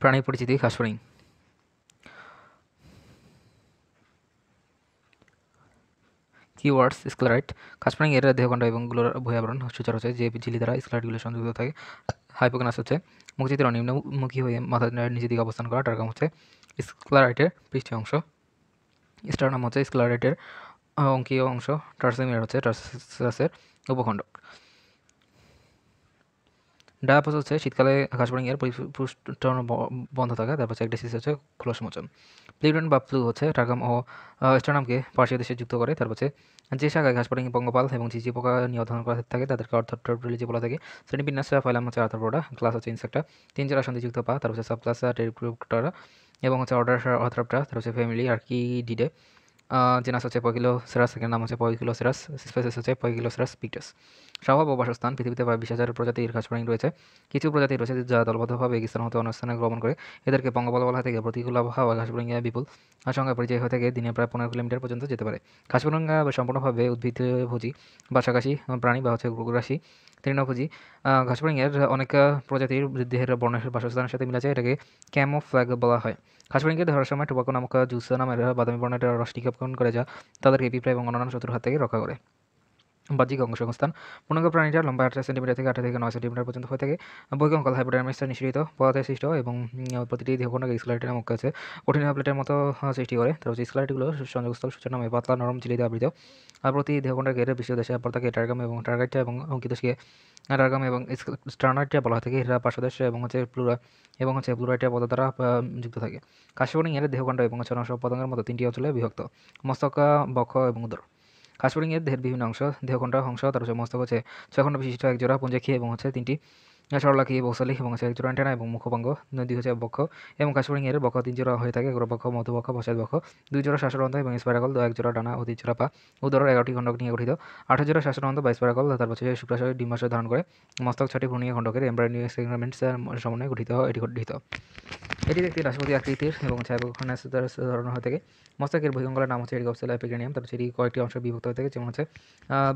প্রাণী পরিচিতি ખાસ કરીને কিওয়ার্ডস স্কলারাইট কাসপ্রাইং এর দেহকণ্ড এবং গুলোর ভয়াবরণ সুচার হচ্ছে যে ঝিলি দ্বারা স্ক্লেরাইটগুলো সংযুক্ত থাকে হাইপোকনাস হচ্ছে মুখচিত্র নিম্নমুখী হয়ে মাথার নিচের দিকে অবস্থান করা টার্গাম হচ্ছে স্কলারাইটের পৃষ্ঠ অংশ নাম হচ্ছে স্কলারাইটের অঙ্কীয় অংশ টার্সেমিয়ার হচ্ছে টার্সাসের উপখণ্ড ডায়াপস হচ্ছে শীতকালে আকাশবাণী এর পরিপুষ্ট বন্ধ থাকা তারপর এক একডেসিস হচ্ছে মোচন প্লেগ্রেন বা ফ্লু হচ্ছে টার্গাম ও স্টার্নামকে পার্শ্বীয় দেশে যুক্ত করে তারপর হচ্ছে যে শাখায় পড়িং পঙ্গপাল এবং ঝিঝি পোকা নিয়ে করা থাকে তাদেরকে অর্থট্রোলি বলা থাকে শ্রেণী বিন্যাস ফাইলাম হচ্ছে আর্থারপোডা ক্লাস হচ্ছে ইনসেক্টা তিন চার যুক্ত পা তারপর হচ্ছে ক্লাস টেরিপ্রুক্টরা এবং হচ্ছে অর্ডার অর্থারপটা তারপর হচ্ছে ফ্যামিলি আর কি ডিডে জেনাস হচ্ছে সেরাস সেকেন্ড নাম হচ্ছে সেরাস স্পেসিস হচ্ছে সেরাস পিটাস স্বভাব ও বাসস্থান পৃথিবীতে প্রায় বিশ হাজার প্রজাতির গাছপ্রাণী রয়েছে কিছু প্রজাতি রয়েছে যা দলবদ্ধভাবে এক স্থান হতে অন্য স্থানে করে এদেরকে পঙ্গপাল বলা থেকে প্রতিকূল আবহাওয়া ঘাসপুরঙ্গা বিপুল আশঙ্কা পরিচয় হয়ে থেকে দিনে প্রায় পনেরো কিলোমিটার পর্যন্ত যেতে পারে ঘাসপুরঙ্গা সম্পূর্ণভাবে উদ্ভিদভোজী বাসাকাশি প্রাণী বা হচ্ছে গ্রাসী তৃণভোজী ঘাসপুরঙ্গের অনেক প্রজাতির দেহের বর্ণের বাসস্থানের সাথে মিলা যায় এটাকে ফ্ল্যাগ বলা হয় খাসপড়িংকে ধরার সময় টোবাকো নামক জুসা নামের বাদামি বর্ণের রসটিকে ক্ষেপণ করে যা তাদেরকে পিঁপড়া এবং অন্যান্য শত্রুর হাত থেকে রক্ষা করে বাহ্যিক অঙ্গসংস্থান পূর্ণাঙ্গ প্রাণীরা লম্বা আঠাশ সেন্টিমিটার থেকে আঠারো থেকে নয় সেন্টিমিটার পর্যন্ত হয়ে থাকে বৈকঙ্কল হাইপোডার্মিস্টার নিঃসৃত পদার্থের সৃষ্ট এবং প্রতিটি দেহকোণাকে স্কলাইটের মুখ্য আছে কঠিন প্লেটের মতো সৃষ্টি করে তার হচ্ছে সংযোগস্থল সূচনা নামে পাতলা নরম ঝিলিতে আবৃত আর প্রতি দেহকোণার ঘেরে বিশ্ব দেশে থাকে টার্গাম এবং টার্গাইটটা এবং অঙ্কিত শিখে টার্গাম এবং স্টার্নাইটটা বলা থাকে হীরা পার্শ্বদেশ এবং হচ্ছে প্লুরা এবং হচ্ছে প্লুরাইটিয়া পদ দ্বারা যুক্ত থাকে কাশবনী এর দেহকণ্ড এবং হচ্ছে পতঙ্গের মতো তিনটি অঞ্চলে বিভক্ত মস্তকা বক্ষ এবং উদর কাশফড়িংয়ের দেহের বিভিন্ন অংশ দেহখণ্ডা অংশ তার হচ্ছে মস্তক হচ্ছে ছয়খণ্ড বিশিষ্ট এক জোড়া এবং হচ্ছে তিনটি সরলাখি বৌসলি এবং হচ্ছে একজোড়া অ্যান্টেনা এবং মুখভঙ্গ নদী হচ্ছে বক্ষ এবং কাশফড়িংয়ের বক্ষ তিন জোড়া হয়ে থাকে অগ্রবক্ষ মধুপক্ষ পশ্চাৎ বক্ষ দুই জোড়া শাসরন্ধ এবং স্পাইরাকল এক জোড়া ডানা ও তিন জোড়া পা উদরের এগারোটি খণ্ডক নিয়ে গঠিত আঠারো জোড়া শাসরন্ধ বা স্পাইরাকল তার বছর শুক্রাশয় ডিম্বাশয় ধারণ করে মস্তক ছটি ভ্রূণীয় খণ্ডকের এমব্রাইনিউ সেগমেন্টস সমন্বয়ে গঠিত এটি গঠিত এটি একটি রাশিপতি আকৃতির এবং ছায়াবখানাস হয়ে থাকে মস্তাকের বহিগঙ্গলের নাম হচ্ছে এরিগপসেলা এপিগ্রেনিয়াম তারপর সেটি কয়েকটি অংশ বিভক্ত হয়ে থাকে যেমন হচ্ছে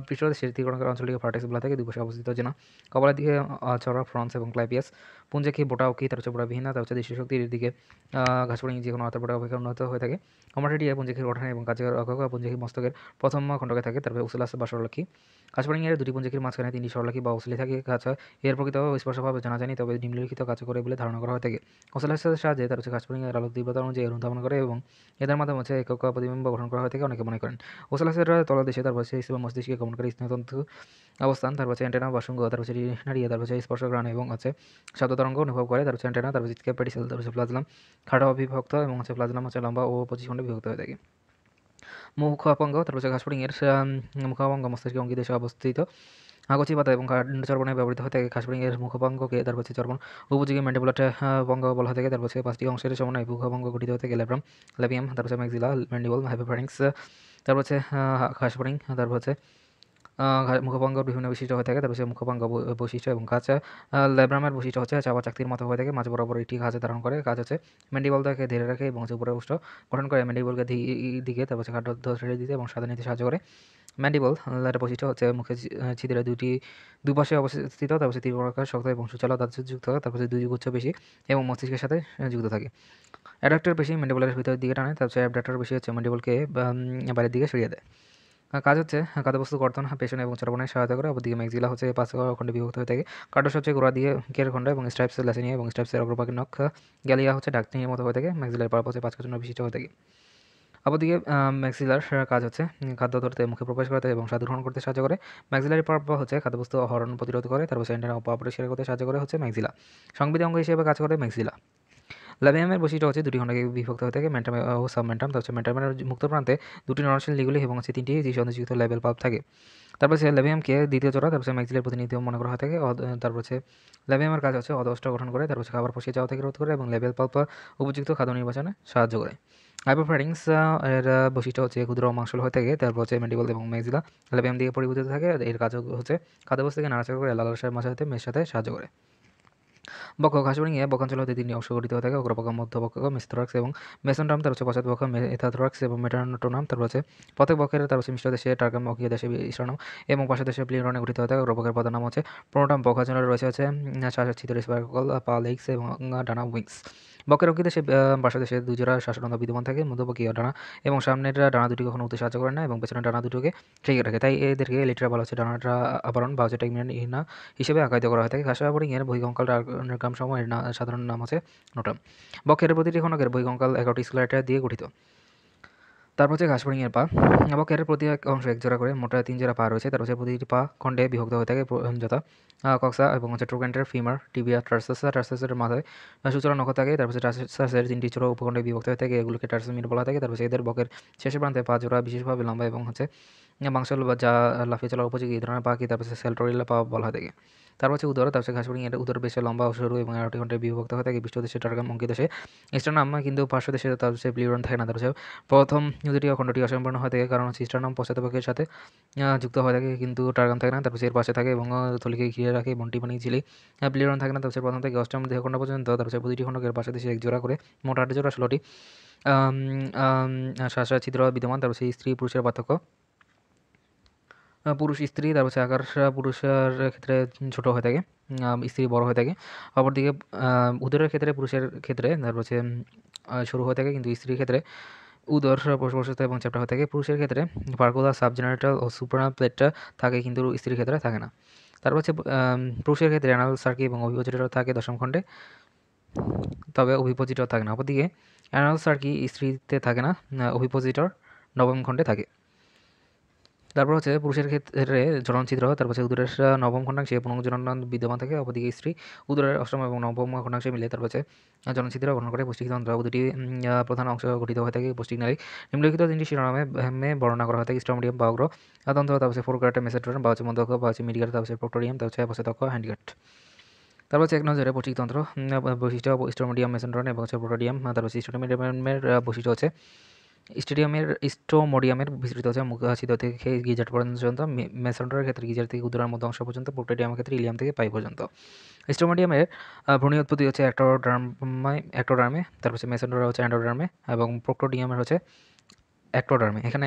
পৃষ্ঠদের শেষ দিকে অঞ্চলটিকে ফার্টেক্স বলা থাকে দুই পাশে অবস্থিত যেন না কপালের দিকে ছড়া ফ্রন্স এবং ক্লাইপিয়াস পুঞ্জে খেয়ে বোটা ওকি তার হচ্ছে বোটা বিহীনা তার হচ্ছে দৃষ্টিশক্তির দিকে ঘাসপড়ি যে কোনো আতার বোটা অপেক্ষা উন্নত হয়ে থাকে পুঞ্জে খেয়ে গঠন এবং কাজের অক্ষ পুঞ্জেখি মস্তকের প্রথম খণ্ডকে থাকে তারপরে উসলাস বা সরলক্ষী এর দুটি পুঞ্জেখির মাঝখানে তিনটি সরলক্ষী বা উসলি থাকে কাছা এর প্রকৃত স্পষ্টভাবে জানা যায়নি তবে নিম্নলিখিত কাজ করে বলে ধারণা করা হয়ে থাকে উসলাস সাহায্যে তার হচ্ছে এর আলোক তীব্রতা অনুযায়ী অনুধাবন করে এবং এদের মাধ্যমে হচ্ছে একক প্রতিবিম্ব গঠন করা হয়ে থাকে অনেকে মনে করেন ওসালাসেরা তলদেশে তার হচ্ছে ইসলাম মস্তিষ্কে করে স্নেহতন্ত্র অবস্থান তার হচ্ছে অ্যান্টেনা বাসঙ্গ তার হচ্ছে নাড়িয়ে তার হচ্ছে স্পর্শ গ্রাণ এবং হচ্ছে শব্দ তরঙ্গ অনুভব করে তার হচ্ছে অ্যান্টেনা তার হচ্ছে প্যাটিসেল তার হচ্ছে প্লাজলাম খাটা অবিভক্ত এবং হচ্ছে প্লাজলাম হচ্ছে লম্বা ও পঁচিশ খণ্ডে বিভক্ত হয়ে থাকে মুখ অপঙ্গ তার হচ্ছে এর মুখ অপঙ্গ মস্তিষ্কে দেশে অবস্থিত আগচি পাতা এবং চর্বণে ব্যবহৃত হয়ে থাকে খাসপিঙ্গের মুখভঙ্গকে তারপর হচ্ছে চর্বণ উপযোগী ম্যান্ডিবুলাটা বঙ্গ বলা হয়ে থাকে তারপর বলছে পাঁচটি অংশের সমন্বয় মুখভঙ্গ গঠিত হয়ে থাকে ল্যাব্রাম ল্যাবিয়াম তারপর হচ্ছে ম্যাক্সিলা ম্যান্ডিবল হাইপোফ্যারিংস তারপর হচ্ছে খাসপিং তারপর হচ্ছে মুখভঙ্গ বিভিন্ন বৈশিষ্ট্য হয়ে থাকে তারপর হচ্ছে মুখভঙ্গ বৈশিষ্ট্য এবং কাজ ল্যাব্রামের বৈশিষ্ট্য হচ্ছে চাপা চাকতির মতো হয়ে থাকে মাঝ বরাবর এটি ঘাসে ধারণ করে কাজ হচ্ছে তাকে ধীরে রাখে এবং হচ্ছে উপরে উষ্ঠ গঠন করে ম্যান্ডিবলকে দিকে তারপর হচ্ছে খাদ্য ধরে দিতে এবং সাধারণ নিতে সাহায্য করে ম্যান্ডিবল হামলার বৈশিষ্ট্য হচ্ছে মুখে ছিদ্রে দুটি দুপাশে অবস্থিত তারপরে তীব্রকার শক্ত এবং সুচালা সাথে যুক্ত থাকে তারপরে দুই গুচ্ছ বেশি এবং মস্তিষ্কের সাথে যুক্ত থাকে অ্যাডাক্টর বেশি ম্যান্ডিবলের ভিতরের দিকে টানে তারপরে অ্যাডাক্টর বেশি হচ্ছে ম্যান্ডিবলকে বাইরের দিকে সরিয়ে দেয় কাজ হচ্ছে খাদ্যবস্তু কর্তন পেশন এবং চড়াবনায় সহায়তা করে অপরদিকে ম্যাক্সিলা হচ্ছে পাঁচ খণ্ডে বিভক্ত হয়ে থাকে কাটো হচ্ছে গোড়া দিয়ে কের খণ্ড এবং স্ট্রাইপস লাসিনিয়া এবং স্ট্রাইপসের অগ্রভাগের নখ গ্যালিয়া হচ্ছে ডাকচিনির মতো হয়ে থাকে ম্যাক্সিলার পার পাঁচ কাচন্ন বিশিষ্ট হয়ে থাকে অপরদিকে ম্যাক্সিলার কাজ হচ্ছে খাদ্য ধরতে মুখে প্রবেশ করতে এবং স্বাদ গ্রহণ করতে সাহায্য করে ম্যাক্সিলারি পার্বা হচ্ছে খাদ্যবস্তু হরণ প্রতিরোধ করে তারপর অপ অপরিষ্কার করতে সাহায্য করে হচ্ছে ম্যাক্সিলা সংবিধি অঙ্গ হিসেবে কাজ করে ম্যাক্সিলা ল্যাবিয়ামের বৈশিষ্ট্য হচ্ছে দুটি খণ্ডকে বিভক্ত হয়ে থাকে ম্যান্টাম ও ম্যান্টাম তারপরে ম্যান্টামের মুক্ত প্রান্তে দুটি নরশীল লিগুলি এবং হচ্ছে তিনটি সন্ধিযুক্ত লেবেল পাপ থাকে তারপর সে ল্যাবিয়ামকে দ্বিতীয় জোড়া তারপর ম্যাক্সিলের প্রতিনিধিত্ব মনে করা হয়ে থাকে তারপর হচ্ছে ল্যাবিয়ামের কাজ হচ্ছে অদষ্ট গঠন করে তারপর খাবার পশিয়ে যাওয়া থেকে রোধ করে এবং লেবেল পাল্প উপযুক্ত খাদ্য নির্বাচনে সাহায্য করে হাইপোফ্যারিংস এর বৈশিষ্ট্য হচ্ছে ক্ষুদ্র মাংসল হয়ে থাকে তারপর হচ্ছে মেডিবল এবং মেক্সিলা ল্যাবিয়াম দিয়ে পরিবর্তিত থাকে এর কাজ হচ্ছে খাদ্যবস্তু থেকে নাড়াচাড়া করে লালাশার মাছের সাথে মেয়ের সাথে সাহায্য করে বক্ষ এ বকাঞ্চল হতে তিনটি অংশ গঠিত হয়ে থাকে অগ্রপক্ষ মধ্যপক্ষ মিস্থোরাক্স এবং মেসনটাম তার হচ্ছে পশ্চাৎপক্ষ মেথাথ্রাক্স এবং মেটানোটোনাম তারপর হচ্ছে প্রত্যেক পক্ষের তার হচ্ছে মিশ্র দেশে টার্গাম অক্ষীয় দেশে ইসরানাম এবং পাশে দেশে রনে গঠিত হয়ে থাকে অগ্রপক্ষের প্রধান নাম হচ্ছে প্রোনোটাম বক্ষাঞ্চলে রয়েছে হচ্ছে শ্বাস ছিতরিস পাল এবং ডানা উইংস বকের অঙ্কিত সে বাসা দেশে দুজোড়া শ্বাসরন্ধ বিদ্যমান থাকে মধ্যপক্ষীয় ডানা এবং সামনের ডানা দুটি কখনো উঠতে সাহায্য করে না এবং পেছনের ডানা দুটোকে ঠিক রাখে তাই এদেরকে লেটারা বলা হচ্ছে ডানাটা আবরণ বা হচ্ছে টেগমিনান হিসেবে আখ্যায়িত করা হয়ে থাকে খাসা বোরিং এর বহিকঙ্কাল নির্কাম সময়ের সাধারণ নাম আছে নোটাম বকের প্রতিটি খনকের বহিকঙ্কাল এগারোটি স্কুলার দিয়ে গঠিত তারপর হচ্ছে ঘাসফড়িংয়ের পা এর প্রতি এক অংশ জোড়া করে মোটা তিন জোড়া পা রয়েছে তারপর হচ্ছে প্রতিটি পা খণ্ডে বিভক্ত হয়ে থাকে যথা কক্সা এবং হচ্ছে ট্রুকেন্টের ফিমার টিবিয়া টার্সাসা টার্সাসের মাথায় সুচরা নখ থাকে তারপর হচ্ছে টার্সাসের তিনটি ছোটো উপখণ্ডে বিভক্ত হয়ে থাকে এগুলোকে ট্রাসমিট বলা থাকে তারপর হচ্ছে এদের বকের শেষের প্রান্তে পা জোড়া বিশেষভাবে লম্বা এবং হচ্ছে মাংসল যা লাফিয়ে চলার উপযোগী এই ধরনের পাখি তারপর সেলটোরিলা পা বলা হয়ে থাকে তারপর হচ্ছে উদর তারপর ঘাসপুরিং এটা উদর বেশি লম্বা সরু এবং এগারোটি ঘন্টায় বিভক্ত হয়ে থাকে বিশ্বদেশে টার্গাম অঙ্কিদেশে ইস্টারনাম কিন্তু পার্শ্বদেশে তার সে ব্লিউরন থাকে না তার হচ্ছে প্রথম দুটি খণ্ডটি অসম্পূর্ণ হয়ে থাকে কারণ হচ্ছে ইস্টারনাম পশ্চাৎপক্ষের সাথে যুক্ত হয়ে থাকে কিন্তু টার্গাম থাকে না তারপর এর পাশে থাকে এবং থলিকে ঘিরে রাখে বন্টি পানি ঝিলি ব্লিউরন থাকে না তারপর প্রথম থেকে অষ্টম খণ্ড পর্যন্ত তারপর প্রতিটি খণ্ডকে দেশে এক জোড়া করে মোট আট জোড়া ষোলোটি শ্বাসরা ছিদ্র বিদ্যমান তারপর সেই স্ত্রী পুরুষের পার্থক্য পুরুষ স্ত্রী তার হচ্ছে আকাররা পুরুষের ক্ষেত্রে ছোটো হয়ে থাকে স্ত্রী বড় হয়ে থাকে অপরদিকে উদরের ক্ষেত্রে পুরুষের ক্ষেত্রে তার হচ্ছে সরু হয়ে থাকে কিন্তু স্ত্রীর ক্ষেত্রে উদর প্রশস্ত এবং চ্যাপ্টার হয়ে থাকে পুরুষের ক্ষেত্রে পার্কুলা সাবজেনারেটাল ও সুপ্রানা প্লেটটা থাকে কিন্তু স্ত্রীর ক্ষেত্রে থাকে না তারপর হচ্ছে পুরুষের ক্ষেত্রে অ্যানাল সার্কি এবং অভিপচিটাও থাকে দশম খণ্ডে তবে অভিপজিটর থাকে না অপরদিকে অ্যানাল সার্কি স্ত্রীতে থাকে না অভিপজিটর নবম খণ্ডে থাকে তারপর হচ্ছে পুরুষের ক্ষেত্রে চলনচিত্র তারপর হচ্ছে উদরের নবম খণ্ডাংশে পুনঃজনন বিদ্যমান থাকে অপরদিকে স্ত্রী উদরের অষ্টম এবং নবম খণ্ডাংশে মিলে তারপর হচ্ছে জনচিত্র গ্রহণ করে তন্ত্র দুটি প্রধান অংশ গঠিত হয়ে থাকে পুষ্টিক নারী নিম্নলিখিত তিনটি শিরোনামে বর্ণনা করা হয়ে থাকে স্ট্রমডিয়াম বা অগ্র আতন্ত তারপর হচ্ছে ফোরগ্রাট মেসেট্রন বা হচ্ছে মধ্যক বা হচ্ছে মিডিয়ার তারপর হচ্ছে তার তারপর হচ্ছে বসেতক হ্যান্ডিগার্ট তারপর হচ্ছে এক নজরে তন্ত্র বৈশিষ্ট্য স্ট্রমোডিয়াম মেসেন্ট্রন এবং হচ্ছে প্রোটোরিয়াম তারপর হচ্ছে স্ট্রোডিয়ামের বৈশিষ্ট্য হচ্ছে স্টেডিয়ামের স্টোমোডিয়ামের বিস্তৃত যা মুখাচিত থেকে গিজার পর্যন্ত মেসনডোরের ক্ষেত্রে গিজার থেকে উদরার মধ্য অংশ পর্যন্ত প্রোটেডিয়ামের ক্ষেত্রে ইলিয়াম থেকে পাই পর্যন্ত স্টোমোডিয়ামের ভ্রণি উৎপত্তি হচ্ছে অ্যাক্টোডার্মে অ্যাক্টোডার্মে তারপর মেসেন্ডার হচ্ছে অ্যান্ডোডার্মে এবং প্রোক্টোডিয়ামের হচ্ছে অ্যাক্টোডার্মে এখানে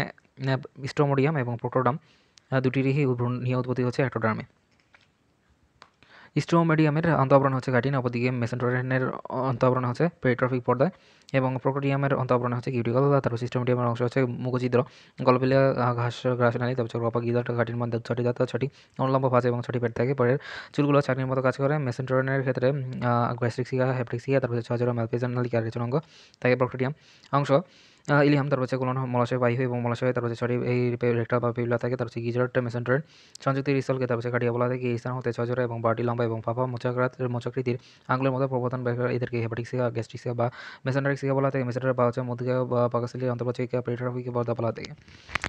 স্টোমোডিয়াম এবং প্রোটোডাম দুটিরই ভ্রূণীয় উৎপত্তি হচ্ছে অ্যাক্টোডার্মে স্ট্রোমেডিয়ামের অন্তঃব্রণ হচ্ছে গাটিন অপরদিকে মেসেন্টোরেনের অন্তঃব্রণ হচ্ছে পেরিট্রফিক পর্দায় এবং প্রোটোডিয়ামের অন্তঃব্রণ হচ্ছে কিউটিকল তারপর সিস্টেমডিয়ামের অংশ হচ্ছে মুখচিদ্র গলপিলিয়া ঘাস নালী তারপর চর্বাপা গিদার কাটির মধ্যে ছটি দাঁত ছটি অনুলম্ব ফাঁস এবং ছটি পেট থাকে পরের চুলগুলো চাকরির মতো কাজ করে মেসেন্টোরেনের ক্ষেত্রে গ্যাস্ট্রিক্সিয়া হেপ্টিক্সিয়া তারপর ছয় ছজোরা ম্যালপেজানালিকা রেচন অঙ্গ থাকে প্রোটোডিয়াম অংশ ইলিহাম তারপর হচ্ছে কোলন মলাশয় বাই এবং মলাশয় তারপর হচ্ছে ছড়ি এই রেক্টাল বা পিউলা থাকে তার হচ্ছে গিজরাট মেসেন্টারের সংযুক্ত রিসলকে তারপর হচ্ছে বলা থাকে এই স্থান হতে ছয় এবং বাটি লম্বা এবং ফাফা মোচাকরাত মোচাকৃতির আঙুলের মতো প্রবর্তন এদেরকে গ্যাস্ট্রিক গ্যাস্ট্রিক্সিয়া বা মেসেন্টারিক্সিয়া বলা থাকে মেসেন্টার বা হচ্ছে মধ্যে বা পাকাশালী অন্তর্বাচিকা বর্দা বলা থাকে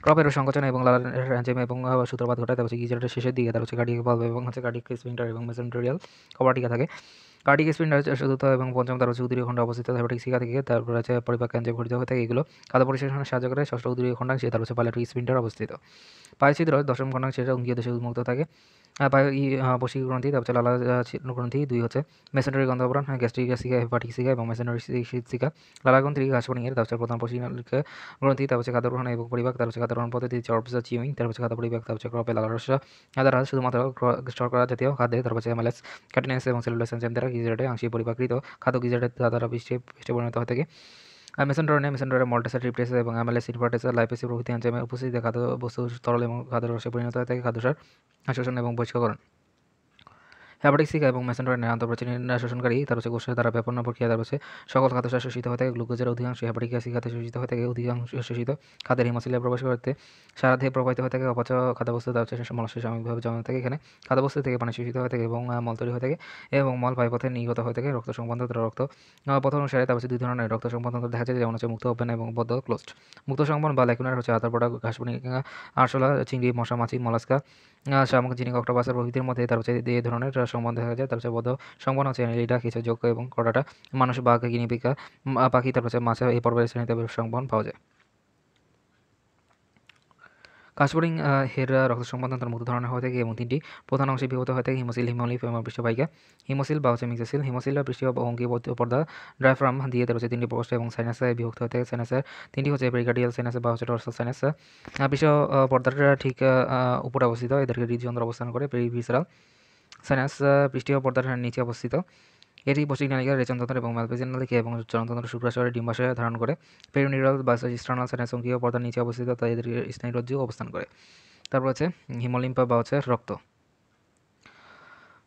ক্রপের সংকোচন এবং লাল র্যাঞ্জেম এবং সূত্রপাত ঘটায় তারপর গিজরাটের শেষের দিকে তার হচ্ছে কাটিয়া বলবে এবং হচ্ছে কাটিক স্পিন্টার এবং মেসেন্টারিয়াল কবাটিকা থাকে কার্ডিক স্পিন রয়েছে চতুর্থ এবং পঞ্চম তার হচ্ছে খণ্ড অবস্থিত থাইরয়েড শিখা থেকে তারপর রয়েছে পরিপাক কেন্দ্রে ঘটিত হয়ে থাকে এগুলো খাদ্য পরিশেষণে সাহায্য করে ষষ্ঠ উদ্রীয় খণ্ডাংশে তার হচ্ছে পাইলেটরি স্পিনটার অবস্থিত পায়ছিদ্র দশম খণ্ডাংশে অঙ্গীয় দেশে উন্মুক্ত থাকে বা ই গ্রন্থি তারপর হচ্ছে লালা গ্রন্থি দুই হচ্ছে মেসেন্ডারি গন্ধবরণ হ্যাঁ গ্যাস্ট্রিক শিখা হেপাটিক শিখা এবং মেসেন্ডারি শিখা লালা গ্রন্থি এর তারপর প্রধান বসিক গ্রন্থি তারপর খাদ্য গ্রহণ এবং পরিবাক তারপর খাদ্য গ্রহণ পদ্ধতি চর্বসা চিউইং তারপর খাদ্য পরিবাক তারপর ক্রপে ক্রপে রস আদার শুধুমাত্র করা জাতীয় খাদ্যে তারপর হচ্ছে ম্যালেস ক্যাটিনেস এবং সেলুলেশন সেন্সেম দ্বারা গিজারেটে আংশিক পরিবাকৃত খাদ্য গিজেটে দ্বারা বৃষ্টি বৃষ্টি পরিণত হয়ে থাকে অ্যামেসন ডোরে অ্যামেসন ডোরে মল্টেসা ট্রিপটেসা এবং অ্যামালাইস ইনভার্টেসা লাইপেসি প্রভৃতি এনজাইমে উপস্থিত খাদ্য বস্তু তরল এবং খাদ্য রসে পরিণত হয়ে থাকে খাদ্যসার আশ্বাসন এবং বহিষ্করণ ফ্যাব্রিক শিকা এবং মেসেন্ডরের আন্তঃপ্রাচীন শোষণকারী তার হচ্ছে কোষের দ্বারা ব্যাপন প্রক্রিয়া দ্বারা হচ্ছে সকল খাদ্য শোষিত হয়ে থাকে গ্লুকোজের অধিকাংশ ফ্যাব্রিক শিখাতে শোষিত হয়ে থাকে অধিকাংশ শোষিত খাদ্যের হিমাশিলে প্রবেশ করতে সারা দেহে প্রবাহিত হয়ে থাকে অপচয় খাদ্যবস্তু তার হচ্ছে মলসে সাময়িকভাবে জমা থাকে এখানে খাদ্যবস্তু থেকে পানি শোষিত হয়ে থাকে এবং মল তৈরি হয়ে থাকে এবং মল পায়পথে নির্গত হয়ে থাকে রক্ত সংবন্ধ রক্ত পথ অনুসারে তার হচ্ছে দুই ধরনের রক্ত সংবন্ধ দেখা যায় যেমন হচ্ছে মুক্ত অভ্যান এবং বদ্ধ ক্লোজড মুক্ত সংবন্ধ বা ল্যাকুনার হচ্ছে আধার পড়া ঘাসপানি আরশোলা চিংড়ি মশা মাছি মলাস্কা শামুক ঝিনুক অক্টোপাসের প্রভৃতির মধ্যে তার হচ্ছে এই ধরনের সম্বন্ধ দেখা যায় তার হচ্ছে বদ্ধ সম্পন্ন এটা কিছু যোগ্য এবং কটাটা মানুষ বাঘ গিনিপিকা পাখি তার হচ্ছে মাছের এই পর্বের শ্রেণীতে সম্বন্ধ পাওয়া যায় কাশবরিং হের রক্ত তার মধ্য ধরনের হয়ে থাকে এবং তিনটি প্রধান অংশে বিভক্ত হয়ে থাকে হিমোসিল হিমোলিফ এবং পৃষ্ঠবাহিকা হিমোসিল বা হচ্ছে মিক্সাসিল হিমোসিল বা পৃষ্ঠ অঙ্গী পর্দা ড্রাইফ্রাম দিয়ে রয়েছে তিনটি প্রকোষ্ঠ এবং সাইনাসে বিভক্ত হয়ে থাকে সাইনাসের তিনটি হচ্ছে পেরিকার্ডিয়াল সাইনাস বা হচ্ছে টর্সাল সাইনাস পৃষ্ঠ পর্দাটা ঠিক উপরে অবস্থিত এদেরকে হৃদযন্ত্র অবস্থান করে পেরিভিসারাল সাইনাস পৃষ্ঠীয় পর্দাটা নিচে অবস্থিত এটি পশ্চিম নালিকার রেচনতন্ত্র এবং নালিকা এবং চরণতন্ত্র শুক্রাশয়ের ডিম্বাশয় ধারণ করে পেরিনিরাল বা স্ট্রানাল স্নায়ুসঙ্ঘীয় পর্দার নিচে অবস্থিত তাই এদের স্নায়ুরজ্জু অবস্থান করে তারপর হচ্ছে হিমোলিম্পা বা হচ্ছে রক্ত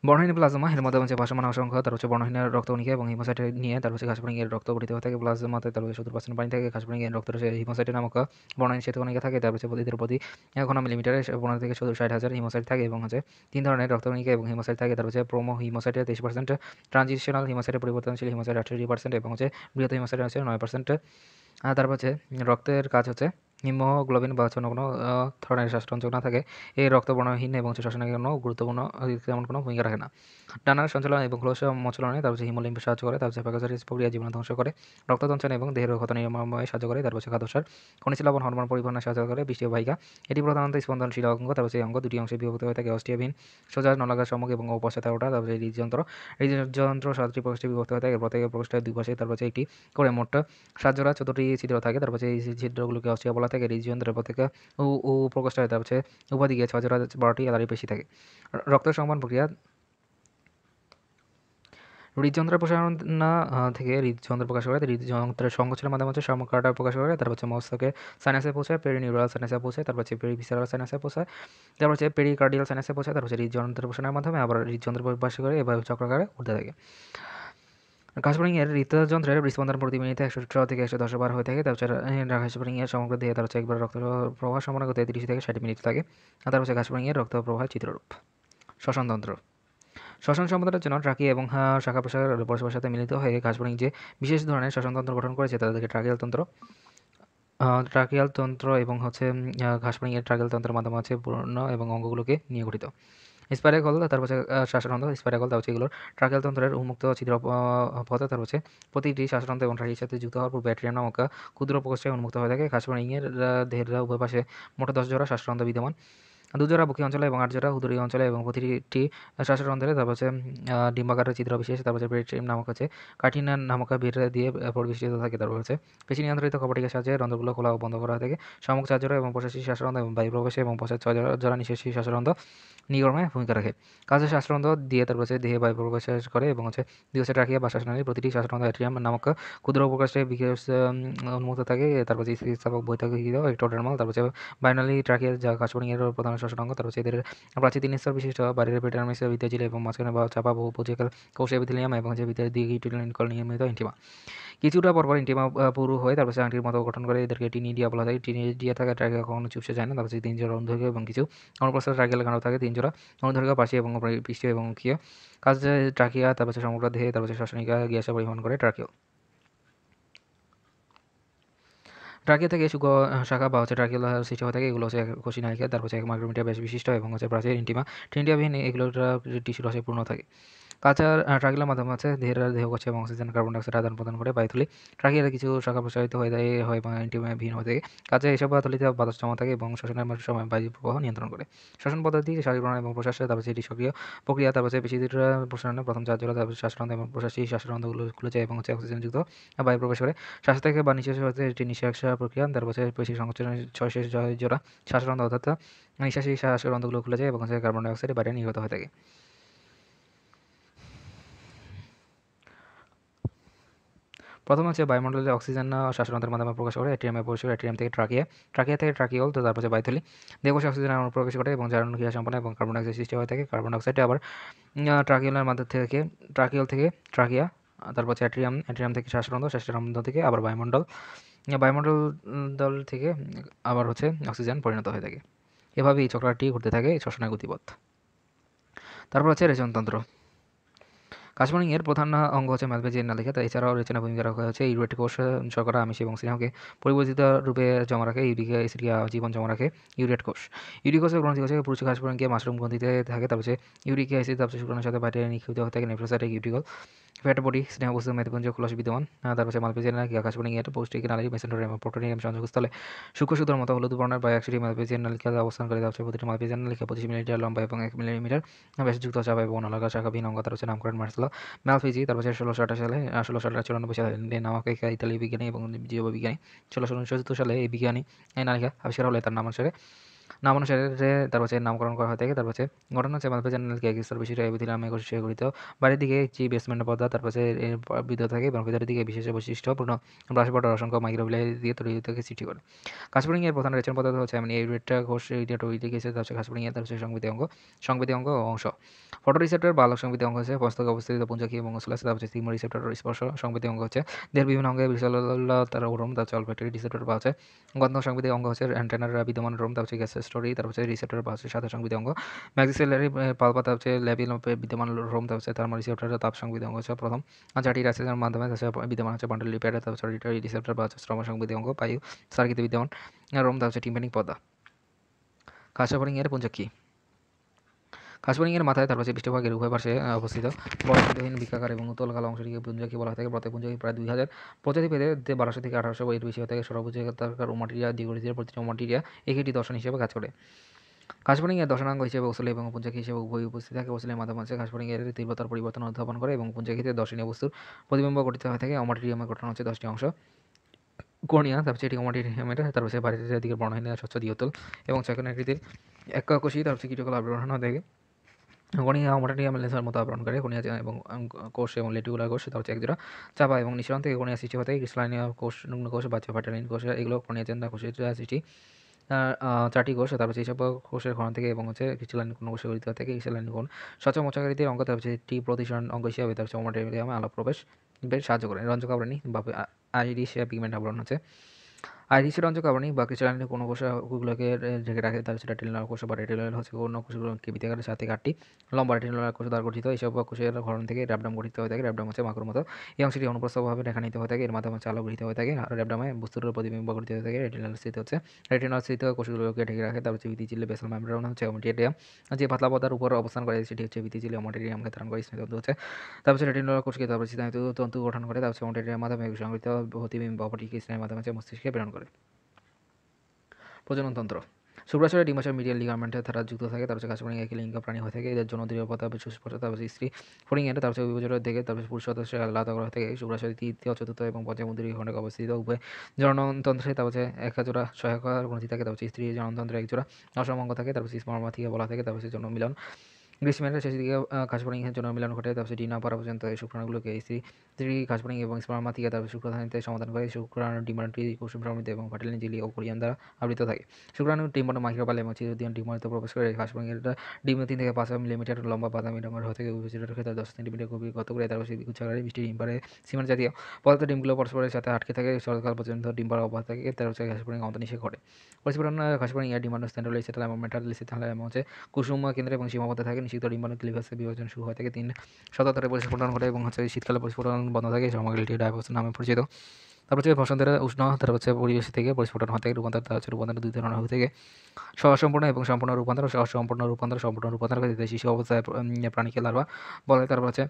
বর্ণহীন প্লাজমা এর মধ্যে হচ্ছে ভাসমান অসংখ্য তার হচ্ছে বর্ণহীন রক্ত কণিকা এবং হিমোসাইট নিয়ে তার হচ্ছে ঘাসপ্রাণীর রক্ত গঠিত হয়ে থাকে প্লাজমাতে তার হচ্ছে সত্তর পার্সেন্ট পানি থাকে ঘাসপ্রাণীর রক্ত রয়েছে হিমোসাইট নামক বর্ণহীন সেতু অনেক থাকে তার হচ্ছে প্রতিদের প্রতি এখন মিলিমিটারে পনেরো থেকে সত্তর ষাট হাজার হিমোসাইট থাকে এবং হচ্ছে তিন ধরনের রক্ত এবং হিমোসাইট থাকে তার হচ্ছে প্রোমো হিমোসাইটে তেইশ পার্সেন্ট ট্রানজিশনাল হিমোসাইটে পরিবর্তনশীল হিমোসাইট আটষট্টি পার্সেন্ট এবং হচ্ছে বৃহৎ হিমোসাইটে হচ্ছে নয় পার্সেন্ট তারপর হচ্ছে রক্তের কাজ হচ্ছে হিমোগ্লোবিন বা হচ্ছে অন্য কোনো ধরনের শ্বাসরঞ্জক না থাকে এই রক্তবর্ণহীন এবং হচ্ছে শ্বাসনের কোনো গুরুত্বপূর্ণ তেমন কোনো ভূমিকা রাখে না ডানার সঞ্চালন এবং ক্লোশ মচলনে তার হচ্ছে হিমোলিম্পে সাহায্য করে তার হচ্ছে প্যাকাজারিস প্রক্রিয়া জীবন ধ্বংস করে রক্ততঞ্চন এবং দেহের ক্ষত নিরাময়ে সাহায্য করে তার হচ্ছে খাদ্যসার খনিশীলাবন হরমোন পরিবহনে সাহায্য করে বৃষ্টি বাহিকা এটি প্রধানত স্পন্দনশীল অঙ্গ তার হচ্ছে অঙ্গ দুটি অংশে বিভক্ত হয়ে থাকে অস্টিয়াভিন সোজা নলাগা সমুখ এবং অপশে ওঠা তারপর হৃদযন্ত্র হৃদযন্ত্র সাতটি প্রকোষ্ঠে বিভক্ত হয়ে থাকে প্রত্যেক প্রকোষ্ঠে দুই পাশে তার হচ্ছে একটি করে মোট সাহায্য করা চতুর্থটি ছিদ্র থাকে তারপর এই ছিদ্রগুলোকে অস্ট্রিয়া বলা ಪದಕ್ಕೆ ರಿಜಿಯಂದ್ರ ಪದಕ್ಕೆ ಊ হয়ে যাচ্ছে উপাধি গিয়ে ছয় વાજરા বারোটি આધારી પેશી থাকে রক্ত সংবহন প্রক্রিয়া হৃদযন্ত্র প্রসারণ থেকে হৃদযন্ত্র প্রকাশ করে হৃদযন্ত্রের সংকোচনের মাধ্যমে হচ্ছে সমকাটা প্রকাশ করে তারপর হচ্ছে মস্তকে সাইনাসে পৌঁছায় পেরি নিউরাল সাইনাসে পৌঁছায় তারপর হচ্ছে পেরি ভিসারাল সাইনাসে পৌঁছায় তারপর হচ্ছে পেরি কার্ডিয়াল সাইনাসে পৌঁছায় তারপর হচ্ছে হৃদযন্ত্র প্রসারণের মাধ্যমে আবার হৃদযন্ত্র প্রকাশ করে এবার চক্রাকারে উঠতে থাকে এর হৃদযন্ত্রের স্পন্দন প্রতি মিনিটে একশো থেকে একশো দশ বার হয়ে থাকে তারপর এর সমগ্র দেহে তার হচ্ছে একবার রক্ত প্রবাহ সমান গতি তিরিশ থেকে ষাট মিনিট থাকে আর তার হচ্ছে এর রক্ত প্রবাহের চিত্ররূপ শ্বসনতন্ত্র শ্বসন সম্পদের জন্য ট্রাকি এবং শাখা পোশাকের পরস্পর সাথে মিলিত হয়ে কাশপুরিং যে বিশেষ ধরনের শ্বসনতন্ত্র গঠন করেছে তাদেরকে ট্রাকিয়াল তন্ত্র ট্রাকিয়াল তন্ত্র এবং হচ্ছে এর ট্রাকিয়াল তন্ত্রের মাধ্যমে হচ্ছে পূর্ণ এবং অঙ্গগুলোকে নিয়ে গঠিত কল তার হচ্ছে শ্বাসতন্ত্র স্পাইরাকল তার হচ্ছে এগুলোর ট্রাকেল তন্ত্রের উন্মুক্ত ছিদ্র পথে তার হচ্ছে প্রতিটি শ্বাসতন্ত্র এবং ট্রাকের সাথে যুক্ত হওয়ার পর ব্যাটেরিয়াম নামক ক্ষুদ্র প্রকোষ্ঠে উন্মুক্ত হয়ে থাকে করে ইংয়ের দেহেরা উভয় পাশে মোট দশ জোড়া শ্বাসতন্ত্র বিদ্যমান দুজোড়া বুকি অঞ্চলে এবং আটজোড়া উদরী অঞ্চলে এবং প্রতিটি শ্বাসতন্ত্রে তারপর হচ্ছে ডিম্বাকারের চিত্র বিশেষ তারপর হচ্ছে ব্রেড নামক আছে কাঠিনা নামক বেড়ে দিয়ে পরিবেষ্টিত থাকে তারপর হচ্ছে পেশি নিয়ন্ত্রিত কপাটিকে সাহায্যে রন্ধ্রগুলো খোলা বন্ধ করা থাকে চার জোড়া এবং প্রশাসী শ্বাসতন্ত্র এবং বায়ু প্রবেশে এবং পশ্চাৎ ছয় জোড়া নিঃশ্বাসী শ্বাসতন্ত্র নিগমে ভূমিকা রাখে কাজ শাসন দিয়ে তার হচ্ছে দেহে বায়ু প্রকাশ করে এবং হচ্ছে দিবসে রাখিয়া বা শাসনালী প্রতিটি শাসনন্দ অ্যাট্রিয়াম নামক ক্ষুদ্র প্রকাশে বিশেষ অনুমত থাকে তার হচ্ছে স্থিতিস্থাপক অর্ডার মাল তার হচ্ছে বাইনালি ট্রাকিয়া যা এর প্রধান অঙ্গ তারপর হচ্ছে এদের প্রাচীন তিন স্তর বিশিষ্ট বাইরের পেটারমিস বিদ্যাজিল এবং মাঝখানে বা চাপা বহু কোষে কৌশল এবং হচ্ছে বিদ্যার দিকে নিয়মিত ইন্টিমা কিছুটা পরপর ইন্টিমা পুরু হয় তারপর আংটির মতো গঠন করে এদেরকে টিনি দিয়া বলা হয় টিনি টিনিডিয়া থাকে ট্রাকে কখনো চুপসে যায় না তারপর তিন জোড়া এবং কিছু অনুপ্রস্তাব ট্রাকে লাগানো থাকে তিন জোড়া পাশে এবং পৃষ্ঠীয় এবং মুখীয় কাজ ট্রাকিয়া তারপর সমগ্র দেহে তারপর শাসনিকা গিয়াসা পরিবহন করে ট্রাকিও ট্রাকিয়া থেকে শুক শাখা বা হচ্ছে ট্রাকিয়া সৃষ্টি হয়ে থাকে এগুলো হচ্ছে খুশি নায়িকা তারপর হচ্ছে এক মাইক্রোমিটার বেশ বিশিষ্ট এবং হচ্ছে প্রাচীর ইন্টিমা টিন্ডিয়াবিহীন এগুলো টিস্যু রসে পূর্ণ থাকে কাঁচা ট্রাকিলার মাধ্যমে আছে ধীরে দেহ করছে এবং অক্সিজেন কার্বন ডাইঅক্সাইড আদান প্রদান করে বায়ুথলি ট্রাকিয়ার কিছু শাখা প্রসারিত হয়ে যায় হয় বা অ্যান্টিবায় ভিন হয়ে থাকে কাঁচা এসব বায়ুথলিতে বাতাস জমা থাকে এবং শ্বসনের সময় বায়ু প্রবাহ নিয়ন্ত্রণ করে শ্বসন পদ্ধতি শ্বাসগ্রহণ এবং প্রশ্বাস তারপর এটি সক্রিয় প্রক্রিয়া তারপর বেশি পেশিদের প্রসারণে প্রথম চার্জ হলো তারপর শ্বাসরন্ধ এবং প্রশ্বাসী শ্বাসরন্ধগুলো খুলে যায় এবং হচ্ছে অক্সিজেন যুক্ত বায়ু প্রবেশ করে শ্বাস থেকে বা নিঃশ্বাস হচ্ছে এটি নিঃশ্বাস প্রক্রিয়া তারপর হচ্ছে বেশি সংকোচনের ছয় শেষ জোড়া শ্বাসরন্ধ অর্থাৎ নিঃশ্বাসী শ্বাসরন্ধগুলো খুলে যায় এবং হচ্ছে কার্বন ডাইঅক্সাইড বাইরে নির্গত হয়ে থাকে প্রথম হচ্ছে বায়ুমণ্ডলে অক্সিজেন শ্বাসতন্ত্রের মাধ্যমে প্রকাশ করে এটিএমে করে এটিএম থেকে ট্রাকিয়া ইয়ে, ট্রাকিয়া ইয়ে থেকে ট্রাকি ইয়ে হল তো তারপর হচ্ছে বায়ুথলি দেহকোষে অক্সিজেন আমার প্রকাশ করে এবং জারণ ক্রিয়া সম্পন্ন এবং কার্বন ডাইঅক্সাইড সৃষ্টি হয়ে থাকে কার্বন ডাইঅক্সাইড আবার ট্রাকিওলের মাধ্যম থেকে ট্রাকিওল থেকে ট্রাকিয়া তারপর হচ্ছে অ্যাট্রিয়াম অ্যাট্রিয়াম থেকে শ্বাসতন্ত্র শ্বাসতন্ত্র থেকে আবার বায়ুমণ্ডল বায়ুমণ্ডল দল থেকে আবার হচ্ছে অক্সিজেন পরিণত হয়ে থাকে এভাবে এই চক্রাটি ঘুরতে থাকে শ্বসনের গতিপথ তারপর হচ্ছে রেশনতন্ত্র এর প্রধান অঙ্গ হচ্ছে ম্যাথবেজিয়ার নালিকা তা এছাড়াও রচনা ভূমিকা রাখা হয়েছে ইউরেটিক কোষ শর্করা আমিষ এবং স্নেহকে পরিবর্তিত রূপে জমা রাখে ইউরিকা জীবন জমা রাখে ইউরেট কোষ ইউরিক কোষের গ্রন্থি হচ্ছে পুরুষ কাশবনিংকে মাশরুম গ্রন্থিতে থাকে তারপর হচ্ছে ইউরিক অ্যাসিড তারপর শুক্রাণুর সাথে বাইরে নিক্ষিপ্ত হয়ে থাকে নেফ্রোসাইটিক ইউটিকল ফ্যাট বডি স্নেহ বস্তু মেদপুঞ্জ খোলস বিদ্যমান তারপর হচ্ছে মালপেজিয়ানা এর পৌষ্টিক নালী এবং প্রোটোনিয়াম সংযোগস্থলে সূক্ষ্ম মতো হলুদ বর্ণের বা একশোটি মালপেজিয়ান নালিকা অবস্থান করে তারপর প্রতিটি মালপেজিয়ান নালিকা পঁচিশ মিলিমিটার লম্বা এবং এক মিলিমিটার যুক্ত চাপ এবং নলাকা শাখা ভিন অঙ্গ তার হচ্ছে নামকরণ মার্শাল হলো ম্যালফিজি তারপর হচ্ছে ষোলোশো আঠাশ সালে ষোলোশো আঠাশ চুরানব্বই সালে নামাকা ইতালি বিজ্ঞানী এবং জীববিজ্ঞানী ষোলোশো উনসত্তর সালে এই বিজ্ঞানী নালিকা আবিষ্কার হলে তার নাম অনুসারে নাম অনুসারে তার হচ্ছে নামকরণ করা হয়ে থাকে তার হচ্ছে ঘটনা হচ্ছে মালপা জানাল কে স্তর বেশি বিধি নামে ঘোষিত গঠিত বাড়ির দিকে একটি বেসমেন্ট পর্দা তার পাশে বিদ্যুৎ থাকে এবং ভেতরের দিকে বিশেষ বৈশিষ্ট্যপূর্ণ ব্রাশপটার অসংখ্য মাইক্রোবিলাইয়ের দিয়ে তৈরি থেকে সৃষ্টি করে কাশপুরিংয়ের প্রধান রেচন পদার্থ হচ্ছে আমি এই রেটটা ঘোষ এটা টুইটি গেছে তার হচ্ছে কাশপুরিংয়ের তার হচ্ছে সংবিধি অঙ্গ সংবিধি অঙ্গ অংশ ফটো রিসেপ্টর বালক সংবিধি অঙ্গ হচ্ছে মস্তকে অবস্থিত পুঞ্জকি এবং অসুলাস তার হচ্ছে সিগমো রিসেপ্টর স্পর্শ সংবিধি অঙ্গ হচ্ছে দেহের বিভিন্ন অঙ্গে বিশাল তার ওরম তার হচ্ছে অলফ্যাক্টরি রিসেপ্টর বা হচ্ছে গন্ধ সংবিধি অঙ্গ হচ্ছে অ্যান্টেনার বিদ্যমান রোম তার হচ্ছে গ্যাসেস স্টোরি তারপর হচ্ছে রিসেপ্টর বা হচ্ছে সাদা সংবিধি অঙ্গ ম্যাক্সিসেলারি পালপাতা হচ্ছে ল্যাবিল বিদ্যমান রোম তারপর হচ্ছে থার্মাল রিসেপ্টর তাপ সংবিধি অঙ্গ হচ্ছে প্রথম জাটি রাইসেসের মাধ্যমে হচ্ছে বিদ্যমান হচ্ছে বান্ডল লিপিয়ার তার হচ্ছে রিসেপ্টর বা হচ্ছে শ্রম সংবিধি অঙ্গ বায়ু সার্কিতে বিদ্যমান রোম তারপর হচ্ছে টিম্পানিক পদা কাশাফরিং এর পুঞ্জ কী কাশ্মীরের মাথায় তার পাশে পৃষ্ঠভাগের উভয় পাশে অবস্থিত বর্ষদেহীন বৃক্ষাকার এবং উত্তলকাল অংশটিকে পুঞ্জাকি বলা হয় থাকে প্রত্যেক পুঞ্জাকি প্রায় দুই হাজার প্রজাতি পেতে বারোশো থেকে আঠারোশো এর বেশি হয়ে থাকে সর্বোচ্চকার ওমাটিরিয়া দ্বিগরিজিয়ার প্রতিটি ওমাটিরিয়া একটি দর্শন হিসেবে কাজ করে ঘাসফড়িংয়ের দশনাঙ্গ হিসেবে ওসলে এবং পুঞ্জাকি হিসেবে উভয় উপস্থিত থাকে ওসলের মাধ্যমে মাঝে ঘাসফড়িংয়ের তীব্রতার পরিবর্তন উত্থাপন করে এবং পুঞ্জাকিতে দর্শনীয় বস্তুর প্রতিবিম্ব গঠিত হয়ে থাকে অমাটিরিয়ামের ঘটনা হচ্ছে দশটি অংশ কর্ণিয়া তারপর সেটি অমাটিরিয়ামের তারপর সে বাড়িতে দিকে বর্ণহীন স্বচ্ছ দিয়তল এবং চকনাকৃতির এক কষি তারপর কীটকাল আবরণ থাকে গণিয়া মোটামুটি নিয়ম লেন্সের মতো আবরণ করে গণিয়া এবং কোষ এবং লেটিকুলার কোষ সেটা হচ্ছে একজোড়া চাপা এবং নিঃসরণ থেকে গণিয়া সৃষ্টি হতে ক্রিস্টালাইনীয় কোষ নগ্ন কোষ বা চেপাটালিন কোষ এগুলো গণিয়া চেন্দা কোষের সৃষ্টি চারটি কোষ তারপর সেই সব কোষের ঘন থেকে এবং হচ্ছে ক্রিস্টালাইন কোন কোষের উদ্ভিদ থেকে ক্রিস্টালাইন কোন সচম মচাকারীদের অঙ্ক তারপর টি প্রতিসরণ অঙ্ক হিসাবে তার হচ্ছে মোটামুটি আলোক প্রবেশ বেশ সাহায্য করে রঞ্জক আবরণী বা আইরিশ পিগমেন্ট আবরণ হচ্ছে আর নিচের অঞ্চল বা বাকি চালানি কোনো কোষাগুলোকে ঢেকে রাখে তাহলে সেটা টেলিনার কোষ বা রেটিনোলার হচ্ছে অন্য কোষগুলো কেবিতে গেলে সাথে কাটটি লম্বা রেটিনোলার কোষ দ্বারা গঠিত এইসব কোষের ঘরণ থেকে র্যাবডাম গঠিত হয়ে থাকে র্যাবডাম হচ্ছে মাকুর মতো এই অংশটি দেখা নিতে হয়ে থাকে এর মাধ্যমে চালো গঠিত হয়ে থাকে আর র্যাবডামে বস্তুর প্রতিবিম্ব গঠিত হয়ে থাকে রেটিনাল স্থিত হচ্ছে রেটিনাল স্থিত কোষগুলোকে ঢেকে রাখে তারপর হচ্ছে ভিতিচিল্লে বেসাল ম্যামব্রেন হচ্ছে অমটিরিয়াম যে পাতলা পাতার উপর অবস্থান করে সেটি হচ্ছে ভিতিচিল্লে অমটিরিয়ামকে ধারণ করে স্নায়ুতন্তু হচ্ছে তারপর হচ্ছে রেটিনোলার কোষকে তারপর তন্তু গঠন করে তারপর হচ্ছে মাধ্যমে সংগঠিত প্রতিবিম্ব অপটিকে স্নায়ুর মাধ্যমে মস্তিষ্কে প্রেরণ করে করে প্রজননতন্ত্র শুক্রাশয়ের ডিমাশয় মিডিয়াল লিগামেন্টে তারা যুক্ত থাকে তার কাছে গাছপানি একই লিঙ্গ প্রাণী হয়ে থাকে এদের জন্য দৃঢ়পথা সুস্পষ্ট তারপর স্ত্রী ফড়িংয়ের তারপর বিবেচনা দেখে তারপর পুরুষ সদস্য আলাদা করা থাকে শুক্রাশয় তৃতীয় চতুর্থ এবং পঞ্চম দৃঢ় অবস্থিত উভয় জননতন্ত্রে তারপর এক জোড়া সহায়ক গ্রন্থি থাকে তারপর স্ত্রী জননতন্ত্রে এক জোড়া অসমঙ্গ থাকে তারপর স্মরণ থেকে বলা থাকে তারপর জন্য মিলন গ্রীষ্মের শেষ দিকে কাশপাড়িং জন্য মিলন ঘটে তারপর ডিনা পড়া পারা পর্যন্ত এই শুক্রাণুগুলোকে স্ত্রী স্ত্রী কাশপাড়িং এবং স্পার্মা থেকে তারপরে শুক্রাণুতে সমাধান করে শুক্রাণু ডিমান্ডটি কুসুম সমৃদ্ধ এবং ফাটিলিন জিলি ও কোরিয়ান দ্বারা আবৃত থাকে শুক্রাণু ডিম্বাণু মাইক্রোপাল এবং চিরদিন ডিম্বাণুতে প্রবেশ করে কাশপাড়িংয়ের ডিম তিন থেকে পাঁচ মিলিমিটার লম্বা বাদামি ডামার হতে বিচিত্র ক্ষেত্রে দশ সেন্টিমিটার গভীর গত করে তারপর সেই উচ্চাকারে বৃষ্টি ডিম পারে সিমেন্ট জাতীয় পদার্থ ডিমগুলো পরস্পরের সাথে আটকে থাকে শরৎকাল পর্যন্ত ডিম পাড়া অব্যাহত থাকে তারপর ঘাসপাড়িং নিষেধ ঘটে পরস্পর ঘাসপাড়িং ডিমান্ড স্ট্যান্ডার্ড সেটাল এবং মেটাল সেটাল এবং হচ্ছে কুসুম কেন্দ্র এবং সীমাবদ্ধ থাকে নিষিক্ত ডিম্বাণু ক্লিভাসে বিভাজন শুরু হয় থাকে তিন শত তারা পরিস্ফোটন ঘটে এবং হচ্ছে শীতকালে পরিস্ফোটন বন্ধ থাকে সমাগলটি ডাইভার্সন নামে পরিচিত তারপর হচ্ছে বসন্তের উষ্ণ তার হচ্ছে পরিবেশ থেকে পরিস্ফোটন থেকে রূপান্তর তার হচ্ছে রূপান্তর দুই ধরনের হয়ে থাকে সহসম্পূর্ণ এবং সম্পূর্ণ রূপান্তর সহসম্পূর্ণ রূপান্তর সম্পূর্ণ রূপান্তর শিশু অবস্থায় প্রাণীকে লার্ভা বলে তারপর হচ্ছে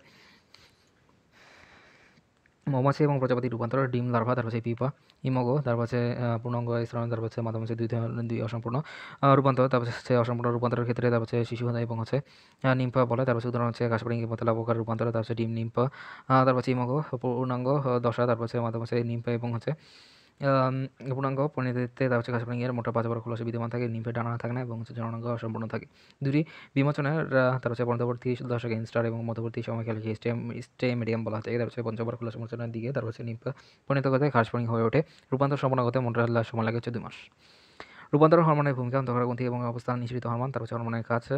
মৌমাছি এবং প্রজাপতি রূপান্তর ডিম লার্ভা তারপর হচ্ছে পিপা ইমগো তারপর হচ্ছে পূর্ণাঙ্গ স্থানান্তর তারপর হচ্ছে মাধ্যমে দুই দুই দুই অসম্পূর্ণ রূপান্তর তারপর সে অসম্পূর্ণ রূপান্তরের ক্ষেত্রে তারপর হচ্ছে শিশু এবং হচ্ছে নিম্পা বলে তারপর হচ্ছে উদাহরণ হচ্ছে কাশপাড়ি তেলা পোকার রূপান্তর তারপর হচ্ছে ডিম নিম্পা তারপর হচ্ছে ইমগো পূর্ণাঙ্গ দশা তারপর হচ্ছে মাধ্যমে নিম্পা এবং হচ্ছে পূর্ণাঙ্গ পরিণতিতে তার হচ্ছে কাশপাঙ্গিয়ার মোটা পাঁচ বার খোলসে বিদ্যমান থাকে নিম্ফে ডানা থাকে না এবং হচ্ছে জননাঙ্গ অসম্পূর্ণ থাকে দুটি বিমোচনের তার হচ্ছে মধ্যবর্তী দশকে ইনস্টার এবং মধ্যবর্তী সময়কালে স্টেম স্টে মিডিয়াম বলা হচ্ছে তার হচ্ছে পঞ্চবার খোলা মোচনের দিকে তার হচ্ছে নিম্ফে পরিণত করতে খাসপাঙ্গি হয়ে ওঠে রূপান্তর সম্পন্ন করতে মোটা সময় লাগে হচ্ছে দুই মাস রূপান্তর হরমোনের ভূমিকা অন্তঃকরগ্রন্থি এবং অবস্থান নিঃসৃত হরমোন তার হচ্ছে হরমোনের কাছে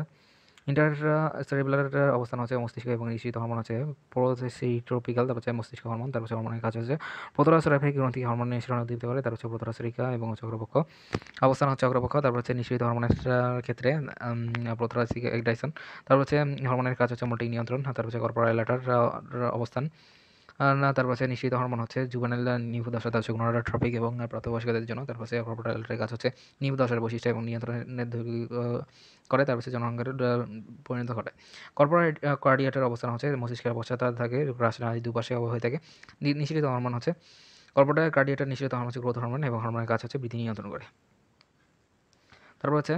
ইন্টারসারিবুলার অবস্থান হচ্ছে মস্তিষ্ক এবং নিশ্চিত হরমোন হচ্ছে প্রোসেসিট্রোপিক্যাল তারপর হচ্ছে মস্তিষ্ক হরমোন তারপর হরমোনের কাজ হচ্ছে প্রতরাসরাফিক গ্রন্থি হরমোন নিঃসরণ দিতে পারে তারপর হচ্ছে প্রতরাসরিকা এবং চক্রপক্ষ অবস্থান হচ্ছে চক্রপক্ষ তারপর হচ্ছে নিঃসৃত হরমোনের ক্ষেত্রে প্রোতরাসিক ডাইসন তারপর হচ্ছে হরমোনের কাজ হচ্ছে মোটিক নিয়ন্ত্রণ তারপর হচ্ছে কর্পোরাল অবস্থান না তার পাশে নিশ্চিত মনে হচ্ছে জুবানাল নিউদশা তার ট্রপিক এবং প্রাপ্তবয়স্কদের জন্য তার পাশে অপোটালের কাজ হচ্ছে নিউদশার বৈশিষ্ট্য এবং নিয়ন্ত্রণের করে তার পাশে জনসংখ্যার পরিণত ঘটায় কর্পোরেট কার্ডিয়াটের অবস্থান হচ্ছে মস্তিষ্কের পশ্চাৎ থাকে রাশনালী দুপাশে হয়ে থাকে নিশ্চিত হরমোন হচ্ছে কর্পোরেট কার্ডিয়াটার নিশ্চিত হরমোন হচ্ছে গ্রোথ হরমোন এবং হরমোনের কাজ হচ্ছে বৃদ্ধি নিয়ন্ত্রণ করে তারপর হচ্ছে